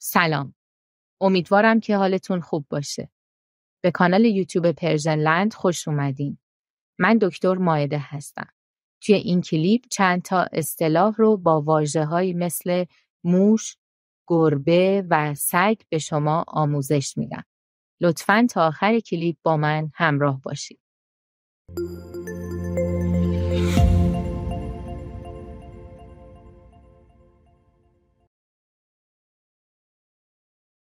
سلام. امیدوارم که حالتون خوب باشه. به کانال یوتیوب لند خوش اومدین. من دکتر مایده هستم. توی این کلیپ چند تا اصطلاح رو با واجه های مثل موش، گربه و سگ به شما آموزش میدم. لطفاً تا آخر کلیپ با من همراه باشید.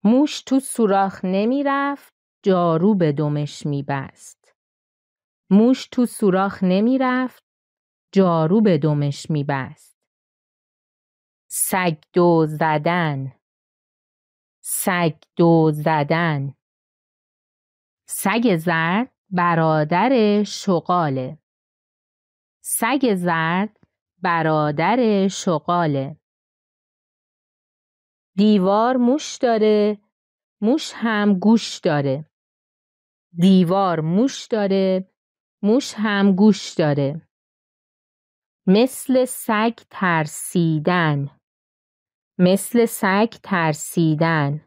موش تو سوراخ نمیرفت جارو به دمش میبست موش تو سوراخ نمیرفت جارو به دمش میبست دو زدن سگ دو زدن سگ زرد برادر شغاله سگ زرد برادر شغاله دیوار موش داره موش هم گوش داره دیوار موش داره موش هم گوش داره مثل سگ ترسیدن مثل سگ ترسیدن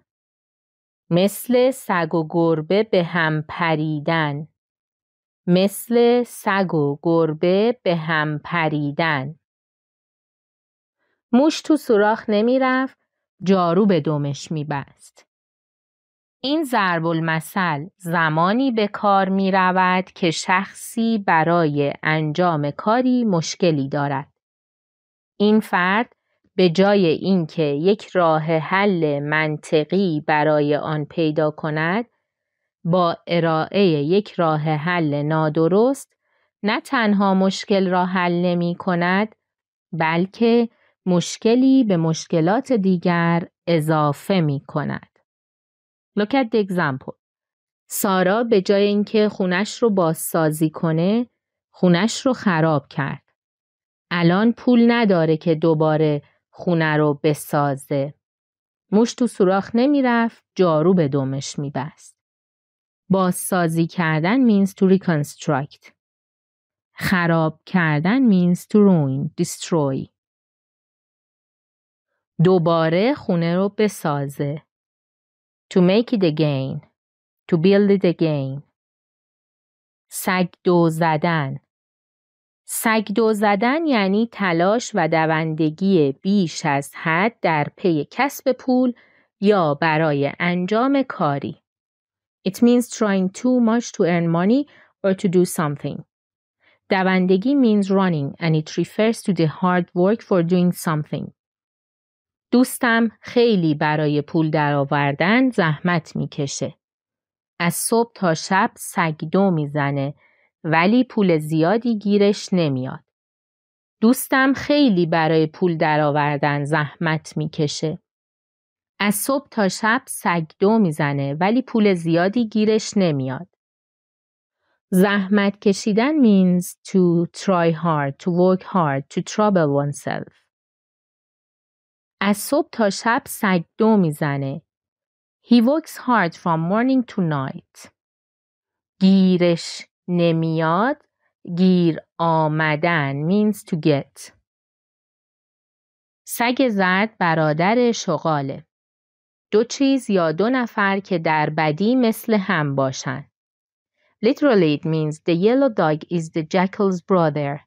مثل سگ و گربه به هم پریدن مثل سگ و گربه به هم پریدن موش تو سوراخ نمیرفت جارو به دمش میبست این ضرب المثل زمانی به کار می رود که شخصی برای انجام کاری مشکلی دارد. این فرد به جای اینکه یک راه حل منطقی برای آن پیدا کند، با ارائه یک راه حل نادرست نه تنها مشکل را حل نمی کند، بلکه مشکلی به مشکلات دیگر اضافه می کند. Look at the example. سارا به جای اینکه خونش رو بازسازی کنه خونش رو خراب کرد. الان پول نداره که دوباره خونه رو بسازه. موش تو سوراخ نمیرفت جارو به دمش میبست. بازسازی کردن means to reconstruct. خراب کردن means to ruin, destroy. دوباره خونه رو بسازه. to make it again, to build it again. سگ دو زدن سگ دو زدن یعنی تلاش و دوندگی بیش از حد در پی کسب پول یا برای انجام کاری. It means trying too much to earn money or to do something. دوندگی means running and it refers to the hard work for doing something. دوستم خیلی برای پول درآوردن زحمت میکشه. از صبح تا شب دو میزنه ولی پول زیادی گیرش نمیاد. دوستم خیلی برای پول درآوردن زحمت میکشه. از صبح تا شب دو میزنه ولی پول زیادی گیرش نمیاد. زحمت کشیدن means to try hard, to work hard, to trouble oneself. از صبح تا شب سگ دو میزنه. He works hard from morning to night. گیرش نمیاد گیر آمدن means to get. سگ زرد برادر شغاله. دو چیز یا دو نفر که در بدی مثل هم باشن. Literally it means the yellow dog is the jackal's brother.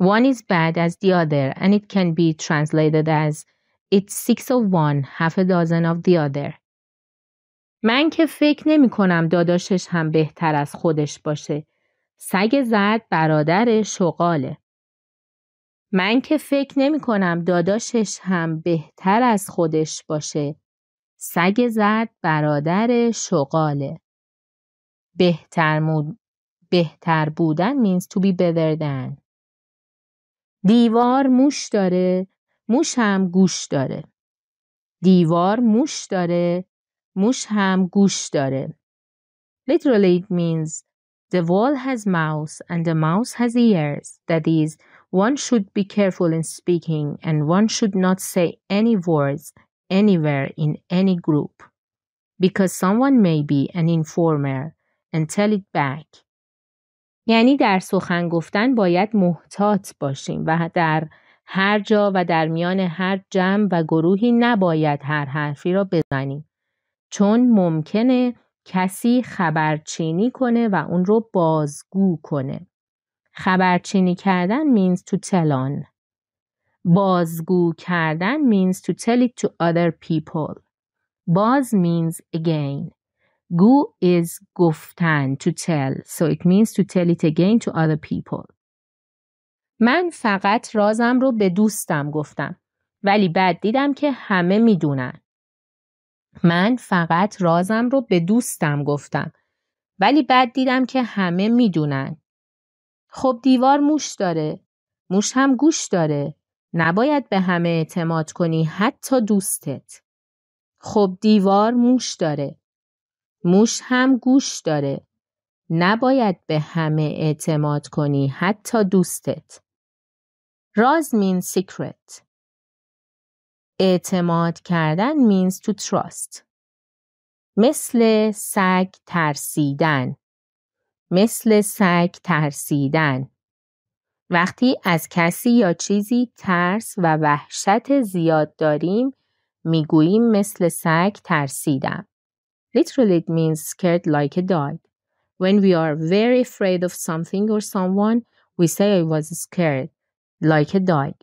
One is bad as the other, and it can be translated as It's six of one, half a dozen of the other. من که فکر نمی کنم داداشش هم بهتر از خودش باشه. سگ زرد برادر شغاله. من که فکر نمی کنم داداشش هم بهتر از خودش باشه. سگ زرد برادر شغاله. بهتر, بهتر بودن means to be better than. دیوار موش داره موش هم گوش داره دیوار موش داره موش هم گوش داره Literally it means the wall has mouth and the mouse has ears that is one should be careful in speaking and one should not say any words anywhere in any group because someone may be an informer and tell it back یعنی در سخن گفتن باید محتاط باشیم و در هر جا و در میان هر جمع و گروهی نباید هر حرفی را بزنیم چون ممکنه کسی خبرچینی کنه و اون رو بازگو کنه خبرچینی کردن means to tell on بازگو کردن means to tell it to other people باز means again گو is گفتن to tell so it means to tell it again to other people من فقط رازم رو به دوستم گفتم ولی بعد دیدم که همه میدونن من فقط رازم رو به دوستم گفتم ولی بعد دیدم که همه میدونن خب دیوار موش داره موش هم گوش داره نباید به همه اعتماد کنی حتی دوستت خب دیوار موش داره موش هم گوش داره. نباید به همه اعتماد کنی حتی دوستت. راز مین سیکرت اعتماد کردن مینز تو تراست مثل سگ ترسیدن مثل سگ ترسیدن وقتی از کسی یا چیزی ترس و وحشت زیاد داریم میگوییم مثل سگ ترسیدم Literally, it means scared like a dog. When we are very afraid of something or someone, we say I was scared like a dog.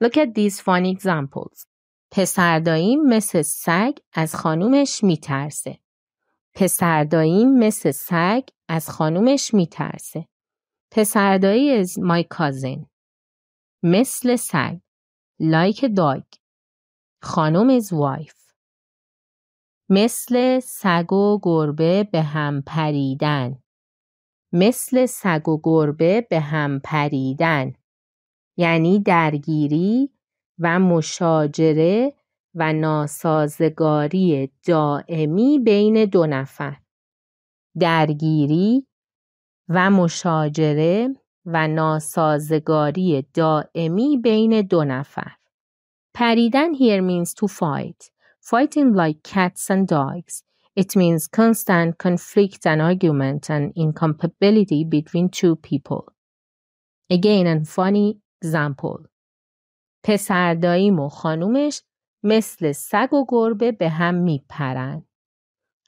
Look at these fun examples. پسرداییم مثل سگ از خانومش میترسه. پسرداییم مثل سگ از خانومش میترسه. پسردایی is my cousin. مثل سگ. Like a dog. خانوم is wife. مثل سگ و گربه به هم پریدن مثل سگ و گربه به هم پریدن یعنی درگیری و مشاجره و ناسازگاری دائمی بین دو نفر درگیری و مشاجره و ناسازگاری دائمی بین دو نفر پریدن here means to fight Fighting like cats and dogs. It means constant conflict and argument and incompatibility between two people. Again and funny example. پسر داییم و خانومش مثل سگ و گربه به هم میپرن.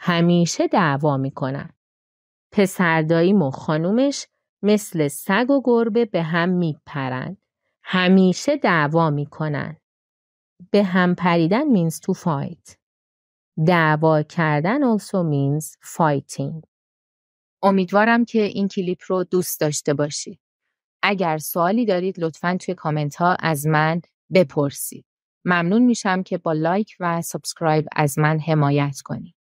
همیشه دعوا میکنن. پسر داییم و خانومش مثل سگ و گربه به هم میپرن. همیشه دعوا میکنن. به هم پریدن means to fight. دعوا کردن also means fighting. امیدوارم که این کلیپ رو دوست داشته باشید. اگر سوالی دارید لطفا توی کامنت ها از من بپرسید. ممنون میشم که با لایک و سابسکرایب از من حمایت کنید.